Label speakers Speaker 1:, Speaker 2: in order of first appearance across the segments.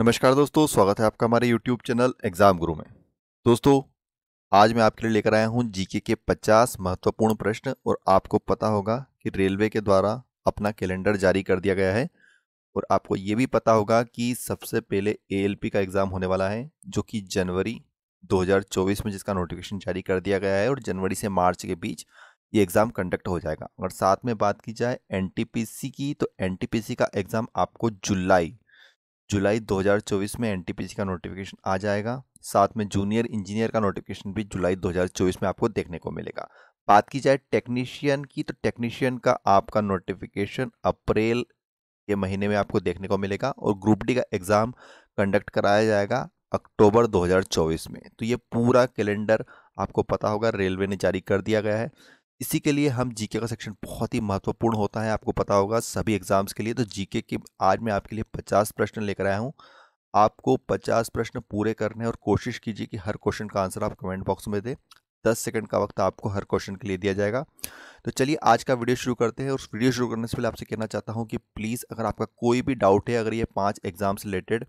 Speaker 1: नमस्कार दोस्तों स्वागत है आपका हमारे यूट्यूब चैनल एग्जाम गुरु में दोस्तों आज मैं आपके लिए लेकर आया हूं जीके के 50 महत्वपूर्ण प्रश्न और आपको पता होगा कि रेलवे के द्वारा अपना कैलेंडर जारी कर दिया गया है और आपको ये भी पता होगा कि सबसे पहले ए का एग्ज़ाम होने वाला है जो कि जनवरी 2024 में जिसका नोटिफिकेशन जारी कर दिया गया है और जनवरी से मार्च के बीच ये एग्ज़ाम कंडक्ट हो जाएगा अगर साथ में बात की जाए एन की तो एन का एग्ज़ाम आपको जुलाई जुलाई 2024 में एनटीपीसी का नोटिफिकेशन आ जाएगा साथ में जूनियर इंजीनियर का नोटिफिकेशन भी जुलाई 2024 में आपको देखने को मिलेगा बात की जाए टेक्नीशियन की तो टेक्नीशियन का आपका नोटिफिकेशन अप्रैल के महीने में आपको देखने को मिलेगा और ग्रुप डी का एग्ज़ाम कंडक्ट कराया जाएगा अक्टूबर 2024 में तो ये पूरा कैलेंडर आपको पता होगा रेलवे ने जारी कर दिया गया है इसी के लिए हम जीके का सेक्शन बहुत ही महत्वपूर्ण होता है आपको पता होगा सभी एग्जाम्स के लिए तो जीके के आज मैं आपके लिए पचास प्रश्न लेकर आया हूँ आपको पचास प्रश्न पूरे करने और कोशिश कीजिए कि हर क्वेश्चन का आंसर आप कमेंट बॉक्स में दें दस सेकंड का वक्त आपको हर क्वेश्चन के लिए दिया जाएगा तो चलिए आज का वीडियो शुरू करते हैं और वीडियो शुरू करने से पहले आपसे कहना चाहता हूँ कि प्लीज़ अगर आपका कोई भी डाउट है अगर ये पाँच एग्जाम्स रिलेटेड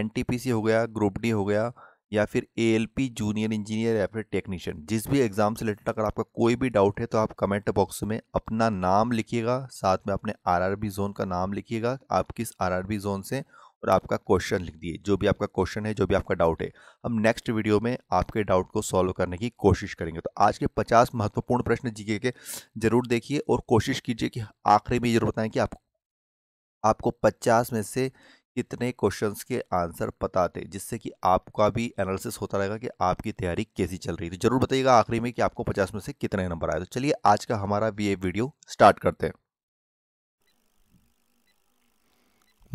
Speaker 1: एन हो गया ग्रुप डी हो गया या फिर ए जूनियर इंजीनियर या फिर टेक्नीशियन जिस भी एग्ज़ाम से रिलेटेड अगर आपका कोई भी डाउट है तो आप कमेंट बॉक्स में अपना नाम लिखिएगा साथ में अपने आरआरबी जोन का नाम लिखिएगा आप किस आरआरबी जोन से और आपका क्वेश्चन लिख दिए जो भी आपका क्वेश्चन है जो भी आपका डाउट है हम नेक्स्ट वीडियो में आपके डाउट को सॉल्व करने की कोशिश करेंगे तो आज के पचास महत्वपूर्ण प्रश्न जीके के जरूर देखिए और कोशिश कीजिए कि आखिरी में जरूर बताएं कि आप आपको पचास में से कितने क्वेश्चंस के आंसर पता थे जिससे कि आपका भी एनालिसिस होता रहेगा कि आपकी तैयारी कैसी चल रही थी तो जरूर बताइएगा आखिरी में कि आपको पचास में से कितने नंबर आए तो चलिए आज का हमारा भी ये वीडियो स्टार्ट करते हैं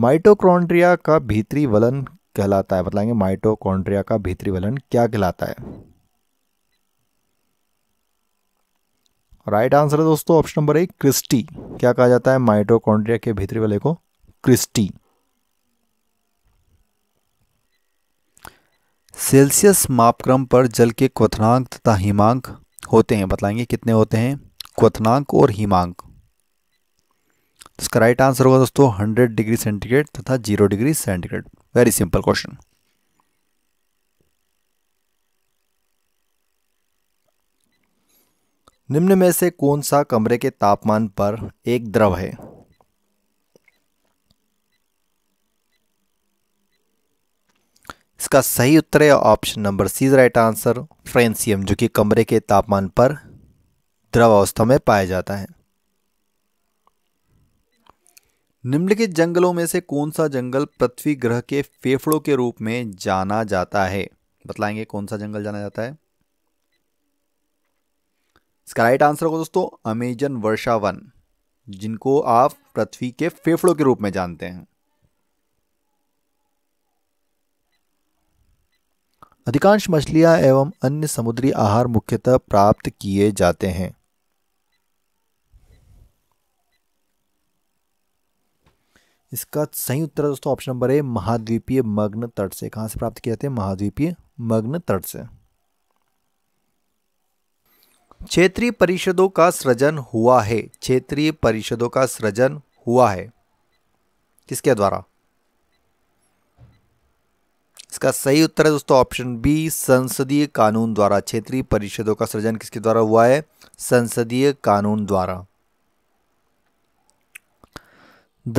Speaker 1: माइटोक्रॉन्ड्रिया का भीतरी वलन कहलाता है बताएंगे माइटोक्रॉन्ड्रिया का भीतरी वलन क्या कहलाता है राइट आंसर है दोस्तों ऑप्शन नंबर एक क्रिस्टी क्या कहा जाता है माइटोकॉन्ड्रिया के भीतरी वाले को क्रिस्टी सेल्सियस मापक्रम पर जल के क्वथनांक तथा हिमांक होते हैं बताएंगे कितने होते हैं क्वथनांक और हिमांक इसका राइट आंसर होगा दोस्तों 100 डिग्री सेंटीग्रेड तथा 0 degree centigrade very simple question निम्न में से कौन सा कमरे के तापमान पर एक द्रव है इसका सही उत्तर है option number C right answer francium जो कि कमरे के तापमान पर द्रव अवस्था में पाया जाता है निम्नलिखित जंगलों में से कौन सा जंगल पृथ्वी ग्रह के फेफड़ों के रूप में जाना जाता है बतलाएंगे कौन सा जंगल जाना जाता है इसका राइट आंसर होगा दोस्तों अमेजन वर्षा वन जिनको आप पृथ्वी के फेफड़ों के रूप में जानते हैं अधिकांश मछलियां एवं अन्य समुद्री आहार मुख्यतः प्राप्त किए जाते हैं इसका सही उत्तर दोस्तों ऑप्शन नंबर ए महाद्वीपीय मग्न तट से कहां से प्राप्त किए जाते हैं महाद्वीपीय मग्न तट से क्षेत्रीय परिषदों का सृजन हुआ है क्षेत्रीय परिषदों का सृजन हुआ है किसके द्वारा इसका सही उत्तर है दोस्तों ऑप्शन बी संसदीय कानून द्वारा क्षेत्रीय परिषदों का सृजन किसके द्वारा हुआ है संसदीय कानून द्वारा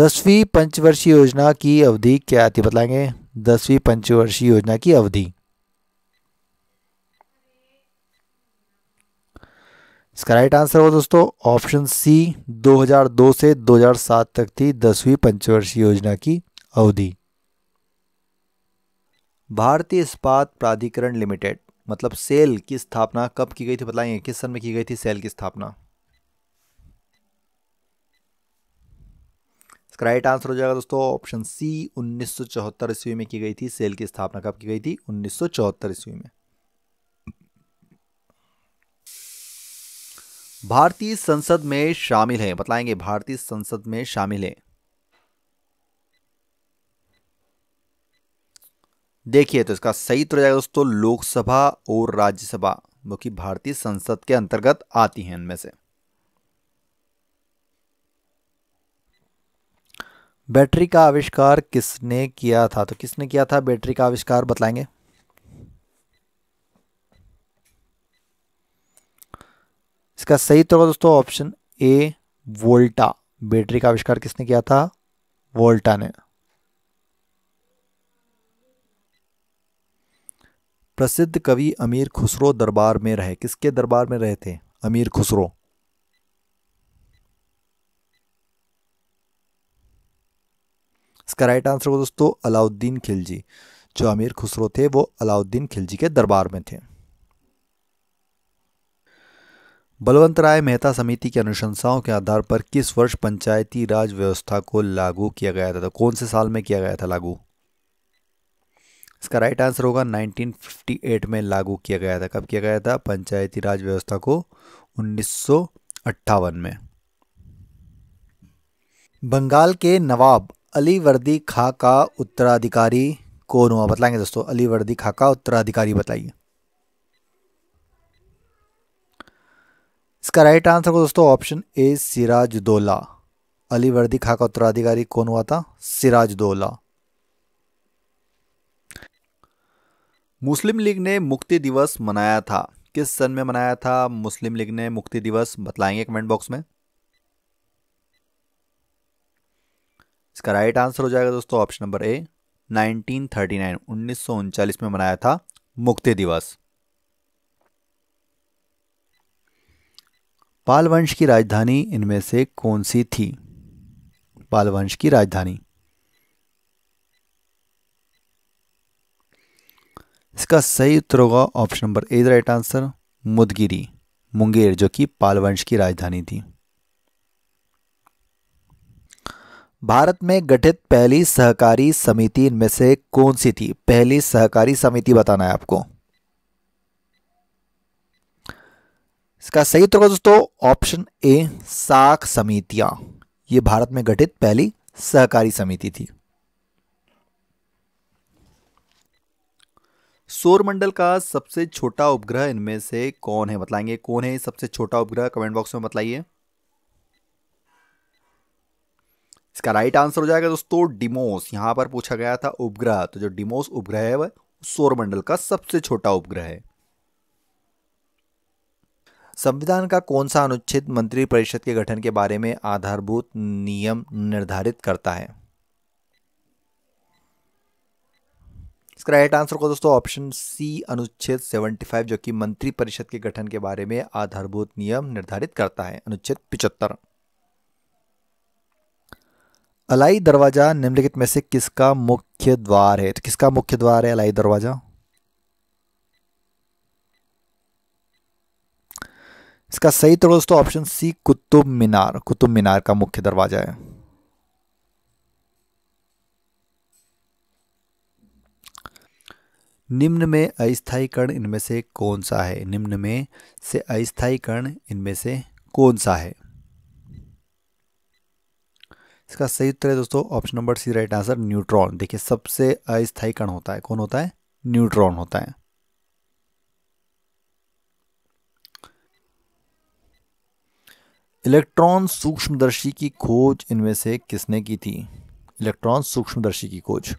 Speaker 1: दसवीं पंचवर्षीय योजना की अवधि क्या आती बताएंगे दसवीं पंचवर्षीय योजना की अवधि इसका राइट आंसर हो दोस्तों ऑप्शन सी 2002 से 2007 तक थी दसवीं पंचवर्षीय योजना की अवधि भारतीय इस्पात प्राधिकरण लिमिटेड मतलब सेल की स्थापना कब की गई थी बताएंगे किस सन में की गई थी सेल की स्थापना इसका राइट आंसर हो जाएगा दोस्तों ऑप्शन सी 1974 ईस्वी में की गई थी सेल की स्थापना कब की गई थी 1974 ईस्वी में भारतीय संसद में शामिल है बताएंगे भारतीय संसद में शामिल है देखिए तो इसका सही उत्तर जाएगा दोस्तों लोकसभा और राज्यसभा जो कि भारतीय संसद के अंतर्गत आती हैं इनमें से बैटरी का आविष्कार किसने किया था तो किसने किया था बैटरी का आविष्कार बताएंगे इसका सही तरह दोस्तों ऑप्शन ए वोल्टा बैटरी का आविष्कार किसने किया था वोल्टा ने प्रसिद्ध कवि अमीर खुसरो दरबार में रहे किसके दरबार में रहे थे अमीर खुसरो इसका राइट आंसर होगा दोस्तों अलाउद्दीन खिलजी जो अमीर खुसरो थे वो अलाउद्दीन खिलजी के दरबार में थे बलवंत राय मेहता समिति की अनुशंसाओं के आधार पर किस वर्ष पंचायती राज व्यवस्था को लागू किया गया था तो कौन से साल में किया गया था लागू इसका राइट आंसर होगा 1958 में लागू किया गया था कब किया गया था पंचायती राज व्यवस्था को उन्नीस में बंगाल के नवाब अली वर्दी खा का उत्तराधिकारी कौन हुआ बताएंगे दोस्तों अली वर्दी खा का उत्तराधिकारी बताइए इसका राइट आंसर को दोस्तों ऑप्शन ए सिराजदोला अली वर्दी खा का उत्तराधिकारी कौन हुआ था सिराजदौला मुस्लिम लीग ने मुक्ति दिवस मनाया था किस सन में मनाया था मुस्लिम लीग ने मुक्ति दिवस बतलाएंगे कमेंट बॉक्स में इसका राइट आंसर हो जाएगा दोस्तों ऑप्शन नंबर ए 1939 उन्नीस में मनाया था मुक्ति दिवस पाल वंश की राजधानी इनमें से कौन सी थी पाल वंश की राजधानी इसका सही उत्तर होगा option number A right answer Mudgiri Munger जो कि पालवंश की राजधानी थी भारत में गठित पहली सहकारी समिति इनमें से कौन सी थी पहली सहकारी समिति बताना है आपको इसका सही उत्तर होगा दोस्तों ऑप्शन ए साख समितियां ये भारत में गठित पहली सहकारी समिति थी सौरमंडल का सबसे छोटा उपग्रह इनमें से कौन है बताएंगे कौन है सबसे छोटा उपग्रह कमेंट बॉक्स में बताइए इसका राइट आंसर हो जाएगा दोस्तों डिमोस यहां पर पूछा गया था उपग्रह तो जो डिमोस उपग्रह है वह सौरमंडल का सबसे छोटा उपग्रह है संविधान का कौन सा अनुच्छेद मंत्रिपरिषद के गठन के बारे में आधारभूत नियम निर्धारित करता है इसका राइट आंसर होगा दोस्तों ऑप्शन सी अनुच्छेद 75 जो कि मंत्री परिषद के गठन के बारे में आधारभूत नियम निर्धारित करता है अनुच्छेद पिचहत्तर अलाई दरवाजा निम्नलिखित में से किसका मुख्य द्वार है तो किसका मुख्य द्वार है अलाई दरवाजा इसका सही तो दोस्तों ऑप्शन सी कुतुब मीनार कुतुब मीनार का मुख्य दरवाजा है निम्न में अस्थायी कण इनमें से कौन सा है निम्न में से अस्थायी कण इनमें से कौन सा है इसका सही उत्तर है दोस्तों option number C right answer neutron देखिए सबसे अस्थायी कण होता है कौन होता है न्यूट्रॉन होता है इलेक्ट्रॉन सूक्ष्मदर्शी की खोज इनमें से किसने की थी इलेक्ट्रॉन सूक्ष्मदर्शी की खोज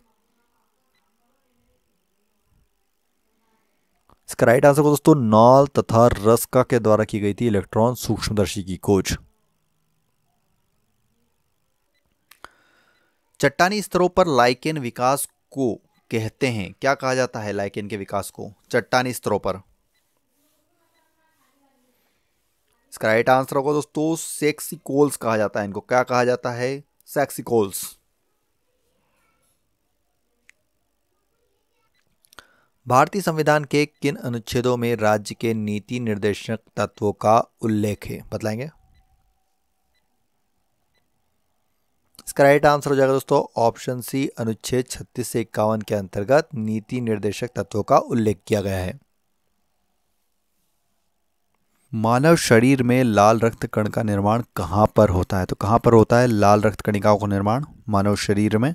Speaker 1: इसका राइट आंसर को दोस्तों नाल तथा रस्का के द्वारा की गई थी इलेक्ट्रॉन सूक्ष्मदर्शी की खोज चट्टानी स्तरों पर लाइकेन विकास को कहते हैं क्या कहा जाता है लाइकेन के विकास को चट्टानी स्तरों पर इसका राइट आंसर होगा दोस्तों सेक्सिकोल्स कहा जाता है इनको क्या कहा जाता है सेक्सिकोल्स भारतीय संविधान के किन अनुच्छेदों में राज्य के नीति निर्देशक तत्वों का उल्लेख है बताएंगे इसका राइट आंसर हो जाएगा दोस्तों ऑप्शन सी अनुच्छेद छत्तीस से इक्यावन के अंतर्गत नीति निर्देशक तत्वों का उल्लेख किया गया है मानव शरीर में लाल रक्त कण का निर्माण कहां पर होता है तो कहां पर होता है लाल रक्त कणिकाओं का निर्माण मानव शरीर में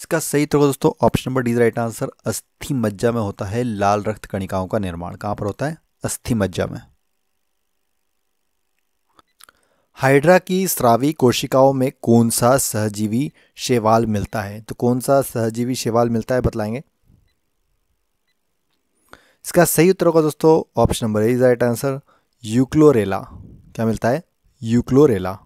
Speaker 1: इसका सही तरह दोस्तों option number D right answer अस्थि मज्जा में होता है लाल रक्त कणिकाओं का निर्माण कहां पर होता है अस्थि मज्जा में हाइड्रा की स्रावी कोशिकाओं में कौन सा सहजीवी शेवाल मिलता है तो कौन सा सहजीवी शेवाल मिलता है बतलाएंगे इसका सही उत्तर होगा दोस्तों option number A is right answer यूक्लोरेला क्या मिलता है यूक्लोरेला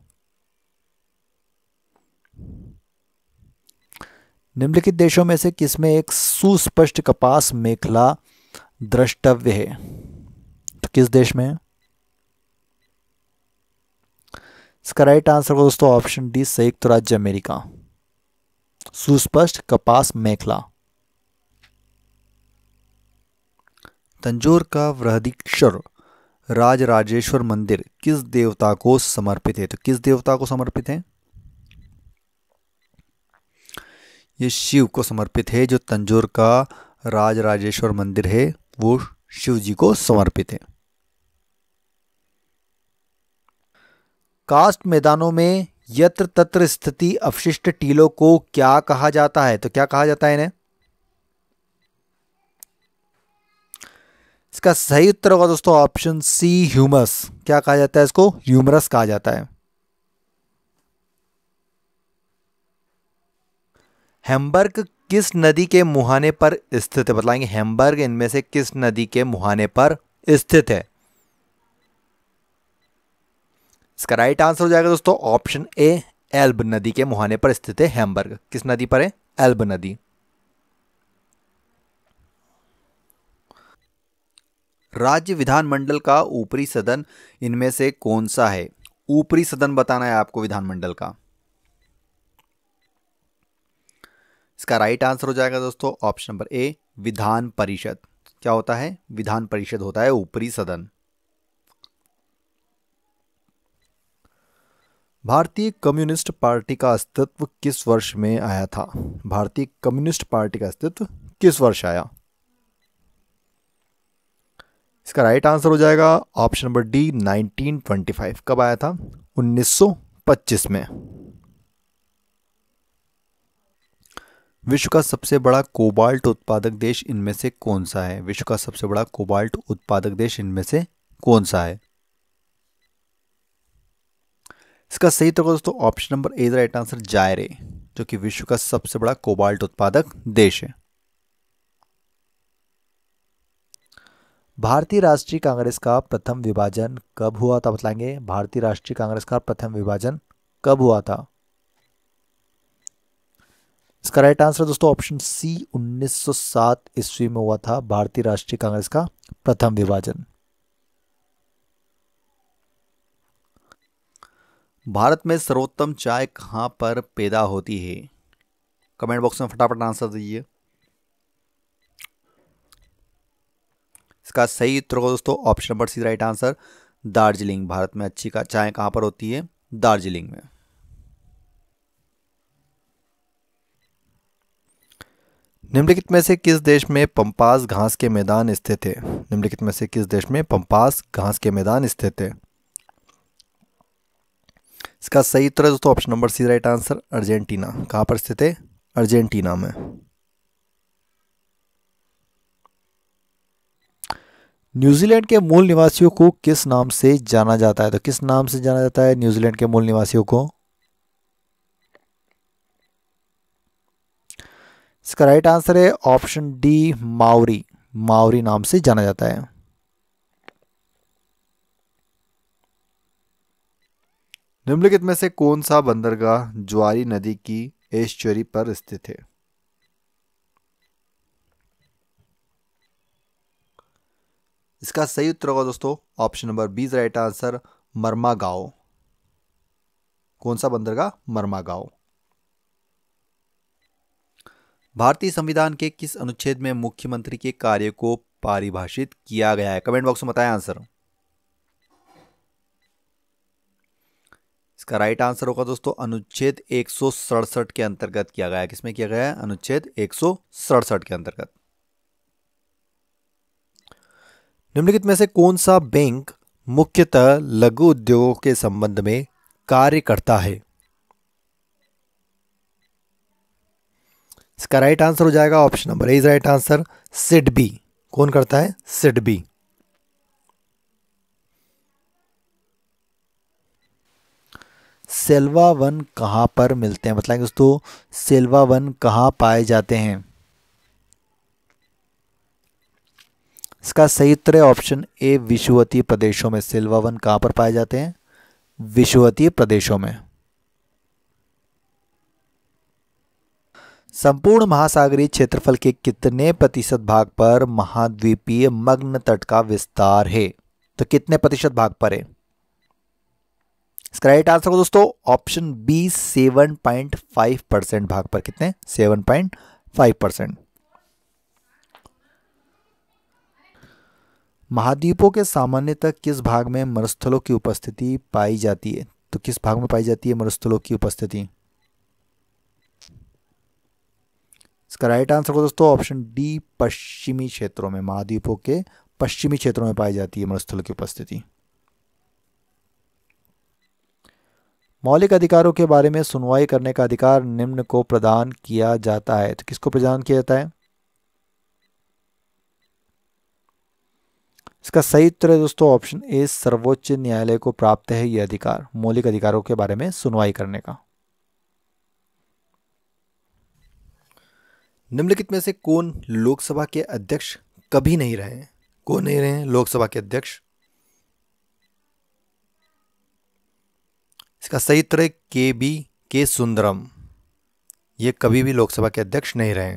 Speaker 1: निम्नलिखित देशों में से किसमें एक सुस्पष्ट कपास मेखला द्रष्टव्य है तो किस देश में इसका राइट आंसर होगा दोस्तों ऑप्शन डी संयुक्त राज्य अमेरिका सुस्पष्ट कपास मेखला तंजोर का वृहदीक्षर राज राजेश्वर मंदिर किस देवता को समर्पित है तो किस देवता को समर्पित है ये शिव को समर्पित है जो तंजोर का राज राजेश्वर मंदिर है वो शिव जी को समर्पित है कास्ट मैदानों में यत्र तत्र स्थिति अवशिष्ट टीलों को क्या कहा जाता है तो क्या कहा जाता है इन्हें इसका सही उत्तर होगा दोस्तों ऑप्शन सी ह्यूमस क्या कहा जाता है इसको ह्यूमरस कहा जाता है हैम्बर्ग किस नदी के मुहाने पर स्थित है बताएंगे हैम्बर्ग इनमें से किस नदी के मुहाने पर स्थित है इसका राइट आंसर हो जाएगा दोस्तों ऑप्शन ए एल्ब नदी के मुहाने पर स्थित है हैमबर्ग किस नदी पर है एल्ब नदी राज्य विधानमंडल का ऊपरी सदन इनमें से कौन सा है ऊपरी सदन बताना है आपको विधानमंडल का इसका राइट आंसर हो जाएगा दोस्तों ऑप्शन नंबर ए विधान परिषद क्या होता है विधान परिषद होता है ऊपरी सदन भारतीय कम्युनिस्ट पार्टी का अस्तित्व किस वर्ष में आया था भारतीय कम्युनिस्ट पार्टी का अस्तित्व किस वर्ष आया इसका राइट आंसर हो जाएगा ऑप्शन नंबर डी 1925 कब आया था 1925 में विश्व का सबसे बड़ा कोबाल्ट उत्पादक देश इनमें से कौन सा है विश्व का सबसे बड़ा कोबाल्ट उत्पादक देश इनमें से कौन सा है इसका सही तो दोस्तों option number A right answer Zaire जो कि विश्व का सबसे बड़ा कोबाल्ट उत्पादक देश है भारतीय राष्ट्रीय कांग्रेस का प्रथम विभाजन कब हुआ था बताएंगे भारतीय राष्ट्रीय कांग्रेस का प्रथम विभाजन कब हुआ था इसका राइट आंसर दोस्तों ऑप्शन सी 1907 ईस्वी में हुआ था भारतीय राष्ट्रीय कांग्रेस का प्रथम विभाजन भारत में सर्वोत्तम चाय कहां पर पैदा होती है कमेंट बॉक्स में फटाफट आंसर दीजिए इसका सही उत्तर होगा दोस्तों option number C right answer Darjeeling Bharat में अच्छी का चाय कहां पर होती है दार्जिलिंग में निम्नलिखित में से किस देश में पंपास घास के मैदान स्थित है निम्नलिखित में से किस देश में पंपास घास के मैदान स्थित है इसका सही उत्तर है दोस्तों option number C right answer Argentina कहां पर स्थित है अर्जेंटीना में न्यूजीलैंड के मूल निवासियों को किस नाम से जाना जाता है तो किस नाम से जाना जाता है न्यूजीलैंड के मूल निवासियों को इसका राइट आंसर है ऑप्शन डी माउरी माउरी नाम से जाना जाता है निम्नलिखित में से कौन सा बंदरगाह ज्वारी नदी की एस्चुरी पर स्थित है इसका सही उत्तर होगा दोस्तों option number B right answer मरमा गांव कौन सा बंदरगाह मरमा गांव भारतीय संविधान के किस अनुच्छेद में मुख्यमंत्री के कार्य को परिभाषित किया गया है कमेंट बॉक्स में बताएं आंसर इसका राइट आंसर होगा दोस्तों अनुच्छेद एक के अंतर्गत किया गया किसमें किया गया है अनुच्छेद एक के अंतर्गत निम्नलिखित में से कौन सा बैंक मुख्यतः लघु उद्योगों के संबंध में कार्य करता है इसका राइट आंसर हो जाएगा option number A is right answer SIDBI कौन करता है सिड बी सेल्वा वन कहां पर मिलते हैं बताएंगे दोस्तों सेल्वा वन कहां पाए जाते हैं इसका सही उत्तर है ऑप्शन ए विश्ववती प्रदेशों में सेल्वा वन कहां पर पाए जाते हैं विश्ववती प्रदेशों में संपूर्ण महासागरीय क्षेत्रफल के कितने प्रतिशत भाग पर महाद्वीपीय मग्न तट का विस्तार है तो कितने प्रतिशत भाग पर है इसका राइट आंसर को दोस्तों ऑप्शन बी 7.5 परसेंट भाग पर कितने 7.5 परसेंट महाद्वीपों के सामान्यतः किस भाग में मरुस्थलों की उपस्थिति पाई जाती है तो किस भाग में पाई जाती है मरुस्थलों की उपस्थिति इसका राइट आंसर होगा दोस्तों ऑप्शन डी पश्चिमी क्षेत्रों में महाद्वीपों के पश्चिमी क्षेत्रों में पाई जाती है मरुस्थल की उपस्थिति मौलिक अधिकारों के बारे में सुनवाई करने का अधिकार निम्न को प्रदान किया जाता है तो किसको प्रदान किया जाता है इसका सही उत्तर है दोस्तों ऑप्शन ए सर्वोच्च न्यायालय को प्राप्त है यह अधिकार मौलिक अधिकारों के बारे में सुनवाई करने का निम्नलिखित में से कौन लोकसभा के अध्यक्ष कभी नहीं रहे कौन नहीं रहे लोकसभा के अध्यक्ष इसका सही उत्तर के बी के सुंदरम ये कभी भी लोकसभा के अध्यक्ष नहीं रहे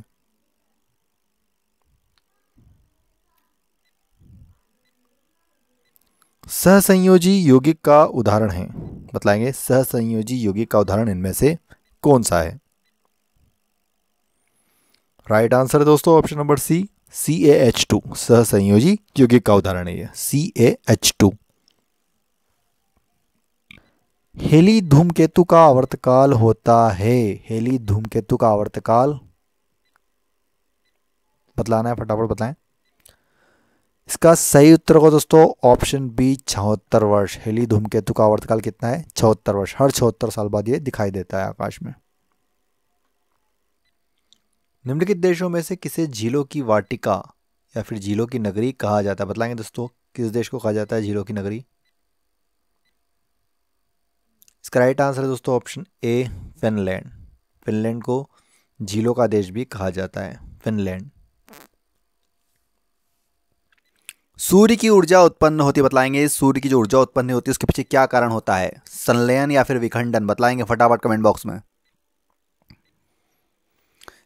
Speaker 1: सहसंयोजी यौगिक का उदाहरण है बतलाएंगे सहसंयोजी यौगिक का उदाहरण इनमें से कौन सा है राइट आंसर है दोस्तों option number C C A H two संयोजी योगिक का उदाहरण है C A H two Halley धूमकेतु का आवर्तकाल होता है हेली धूमकेतु का आवर्तकाल बतलाना है फटाफट बतलाएं इसका सही उत्तर होगा दोस्तों ऑप्शन बी छहत्तर वर्ष हेली धूमकेतु का आवर्तकाल कितना है छहत्तर वर्ष हर छहत्तर साल बाद ये दिखाई देता है आकाश में निम्नलिखित देशों में से किसे झीलों की वाटिका या फिर झीलों की नगरी कहा जाता है बताएंगे दोस्तों किस देश को कहा जाता है झीलों की नगरी इसका राइट आंसर है दोस्तों ऑप्शन ए फिनलैंड फिनलैंड को झीलों का देश भी कहा जाता है फिनलैंड सूर्य की ऊर्जा उत्पन्न होती बताएंगे सूर्य की जो ऊर्जा उत्पन्न होती है उसके पीछे क्या कारण होता है संलयन या फिर विखंडन बताएंगे फटाफट कमेंट बॉक्स में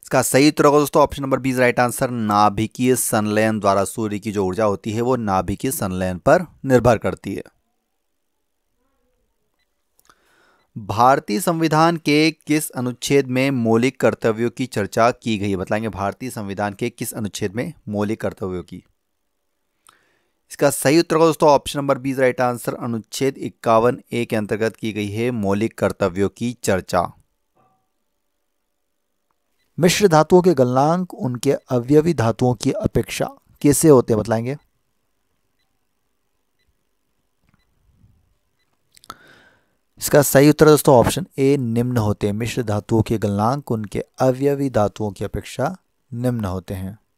Speaker 1: इसका सही उत्तर होगा दोस्तों ऑप्शन नंबर बीस राइट आंसर नाभिकीय संलयन द्वारा सूर्य की जो ऊर्जा होती है वो नाभिकीय संलयन पर निर्भर करती है भारतीय संविधान के किस अनुच्छेद में मौलिक कर्तव्यों की चर्चा की गई है बताएंगे भारतीय संविधान के किस अनुच्छेद में मौलिक कर्तव्यों की इसका सही उत्तर होगा दोस्तों ऑप्शन नंबर बीस राइट आंसर अनुच्छेद इक्यावन ए के अंतर्गत की गई है मौलिक कर्तव्यों की चर्चा मिश्र धातुओं के गलनांक उनके अव्यवी धातुओं की अपेक्षा कैसे होते हैं बतलाएंगे इसका सही उत्तर दोस्तों ऑप्शन ए निम्न होते हैं मिश्र धातुओं के गलनांक उनके अवयवी धातुओं की अपेक्षा निम्न होते हैं